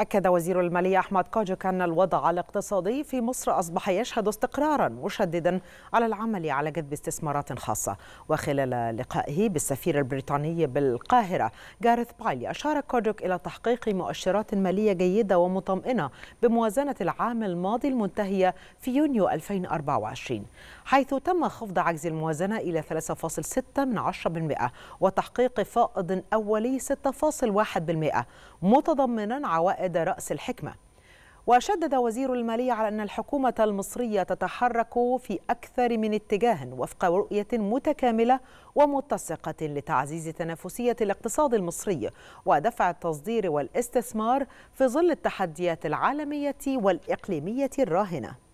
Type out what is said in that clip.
أكد وزير المالية أحمد كوجك أن الوضع الاقتصادي في مصر أصبح يشهد استقرارا مشددا على العمل على جذب استثمارات خاصة وخلال لقائه بالسفير البريطاني بالقاهرة جارث بايلي أشار كوجك إلى تحقيق مؤشرات مالية جيدة ومطمئنة بموازنة العام الماضي المنتهية في يونيو 2024 حيث تم خفض عجز الموازنة إلى 3.6 من 10% وتحقيق فائض أولي 6.1% متضمنا عوائد عاد رأس الحكمة وشدد وزير المالية على أن الحكومة المصرية تتحرك في أكثر من اتجاه وفق رؤية متكاملة ومتسقة لتعزيز تنافسية الاقتصاد المصري ودفع التصدير والاستثمار في ظل التحديات العالمية والإقليمية الراهنة